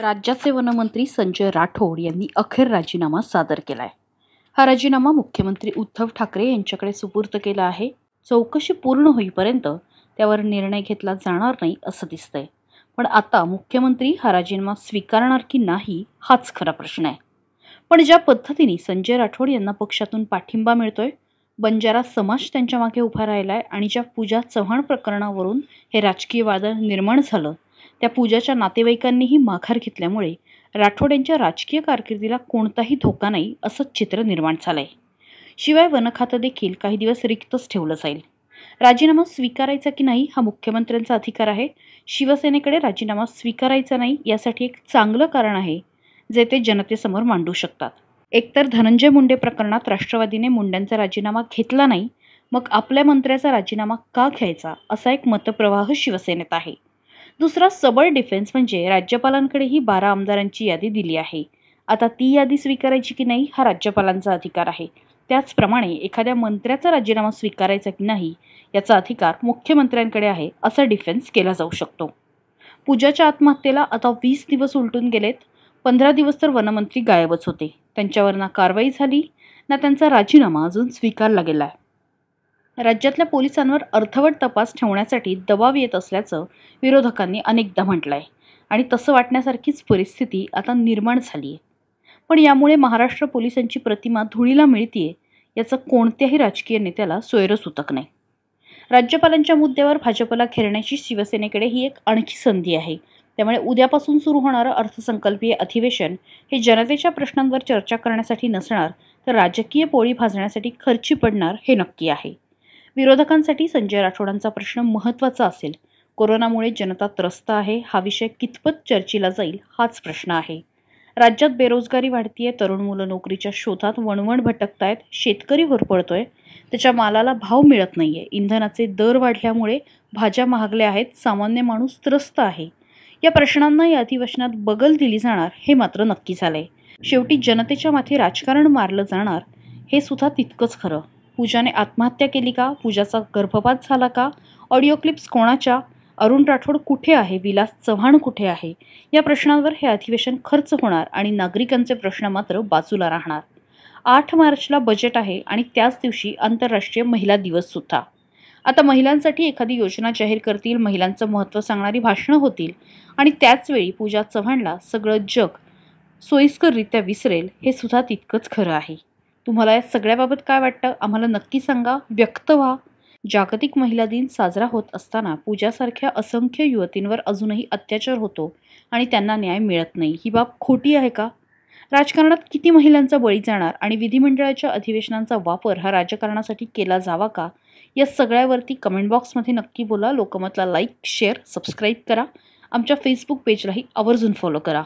राज्याचे वनमंत्री संजय राठोड यांनी अखेर राजीनामा सादर केला आहे हा राजीनामा मुख्यमंत्री उद्धव ठाकरे यांच्याकडे सुपूर्द केला आहे चौकशी पूर्ण होईपर्यंत त्यावर निर्णय घेतला जाणार नाही असं दिसतंय पण आता मुख्यमंत्री हा राजीनामा स्वीकारणार की नाही हाच खरा प्रश्न आहे पण ज्या पद्धतीने संजय राठोड यांना पक्षातून पाठिंबा मिळतोय बंजारा समाज त्यांच्या मागे उभा राहिला आहे आणि ज्या पूजा चव्हाण प्रकरणावरून हे राजकीय वादळ निर्माण झालं त्या पूजाच्या नातेवाईकांनीही माघार घेतल्यामुळे राठोड यांच्या राजकीय कारकिर्दीला कोणताही धोका नाही असं चित्र निर्माण झालं आहे शिवाय वनखातं देखील काही दिवस रिक्तच ठेवलं जाईल राजीनामा स्वीकारायचा की नाही हा मुख्यमंत्र्यांचा अधिकार आहे शिवसेनेकडे राजीनामा स्वीकारायचा नाही यासाठी एक चांगलं कारण आहे जे ते जनतेसमोर मांडू शकतात एकतर धनंजय मुंडे प्रकरणात राष्ट्रवादीने मुंड्यांचा राजीनामा घेतला नाही मग आपल्या मंत्र्याचा राजीनामा का घ्यायचा असा एक मतप्रवाह शिवसेनेत आहे दुसरा सबळ डिफेन्स म्हणजे राज्यपालांकडे ही बारा आमदारांची यादी दिली आहे आता ती यादी स्वीकारायची की नाही हा राज्यपालांचा अधिकार आहे त्याचप्रमाणे एखाद्या मंत्र्याचा राजीनामा स्वीकारायचा की नाही याचा अधिकार मुख्यमंत्र्यांकडे आहे असा डिफेन्स केला जाऊ शकतो पूजाच्या आत्महत्येला आता वीस दिवस उलटून गेलेत पंधरा दिवस तर वनमंत्री गायबच होते त्यांच्यावर ना कारवाई झाली ना त्यांचा राजीनामा अजून स्वीकारला गेला आहे राज्यातल्या पोलिसांवर अर्थवट तपास ठेवण्यासाठी दबाव येत असल्याचं विरोधकांनी अनेकदा म्हटलं आहे आणि तसं वाटण्यासारखीच परिस्थिती आता निर्माण झाली आहे पण यामुळे महाराष्ट्र पोलिसांची प्रतिमा धुळीला मिळतीये याचं कोणत्याही राजकीय नेत्याला सोयरं सुतक नाही राज्यपालांच्या मुद्द्यावर भाजपला खेळण्याची शिवसेनेकडे ही एक आणखी संधी आहे त्यामुळे उद्यापासून सुरू होणारं अर्थसंकल्पीय अधिवेशन हे जनतेच्या प्रश्नांवर चर्चा करण्यासाठी नसणार तर राजकीय पोळी भाजण्यासाठी खर्ची पडणार हे नक्की आहे विरोधकांसाठी संजय राठोडांचा प्रश्न महत्त्वाचा असेल कोरोनामुळे जनता त्रस्त आहे हा विषय कितपत चर्चेला जाईल हाच प्रश्न आहे राज्यात बेरोजगारी वाढतीये तरुण मुलं नोकरीच्या शोधात वणवण भटकतायत शेतकरी होरपळतोय त्याच्या मालाला भाव मिळत नाहीये इंधनाचे दर वाढल्यामुळे भाज्या महागल्या आहेत सामान्य माणूस त्रस्त आहे या प्रश्नांना या अधिवेशनात बगल दिली जाणार हे मात्र नक्की झालंय शेवटी जनतेच्या माथी राजकारण मारलं जाणार हे सुद्धा तितकंच खरं पूजाने आत्महत्या केली का पूजाचा गर्भपात झाला का ऑडिओ क्लिप्स कोणाच्या अरुण राठोड कुठे आहे विलास चव्हाण कुठे आहे या प्रश्नांवर हे अधिवेशन खर्च होणार आणि नागरिकांचे प्रश्न मात्र बाजूला राहणार आठ मार्चला बजेट आहे आणि त्याच दिवशी आंतरराष्ट्रीय महिला दिवस सुद्धा आता महिलांसाठी एखादी योजना जाहीर करतील महिलांचं महत्त्व सांगणारी भाषणं होतील आणि त्याचवेळी पूजा चव्हाणला सगळं जग सोयीस्कररित्या विसरेल हे सुद्धा तितकंच खरं आहे तुम्हाला या सगळ्याबाबत काय वाटतं आम्हाला नक्की सांगा व्यक्त व्हा जागतिक महिला दिन साजरा होत असताना पूजासारख्या असंख्य युवतींवर अजूनही अत्याचार होतो आणि त्यांना न्याय मिळत नाही ही बाब खोटी आहे का राजकारणात किती महिलांचा बळी जाणार आणि विधिमंडळाच्या अधिवेशनांचा वापर हा राजकारणासाठी केला जावा का या सगळ्यावरती कमेंट बॉक्समध्ये नक्की बोला लोकमतला लाईक शेअर सबस्क्राईब करा आमच्या फेसबुक पेजलाही आवर्जून फॉलो करा